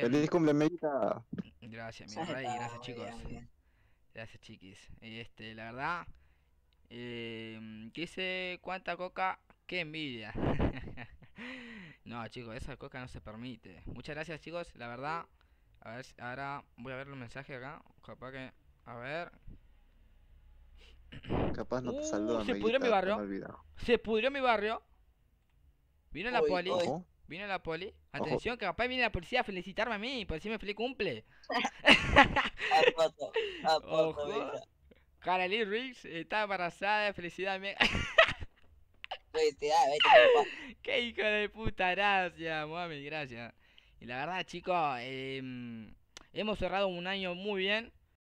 Feliz cumpleaños. Gracias, mi rey. Gracias, chicos. Gracias, chiquis. Este, la verdad, eh, em, quise cuánta coca, qué envidia. no, chicos, esa coca no se permite. Muchas gracias, chicos. La verdad, a ver, ahora voy a ver los mensajes acá. Capaz que, a ver. Capaz no te uh, Se pudrió mi barrio. Se pudrió mi barrio. Vino la policía. Vino la poli. Atención, que capaz viene la policía a felicitarme a mí, por pues decirme feliz cumple. a poco, a poco Riggs está embarazada felicidad felicidad. felicidad, vete, Qué hijo de puta, gracias, mami, gracias. Y la verdad, chicos, eh, hemos cerrado un año muy bien.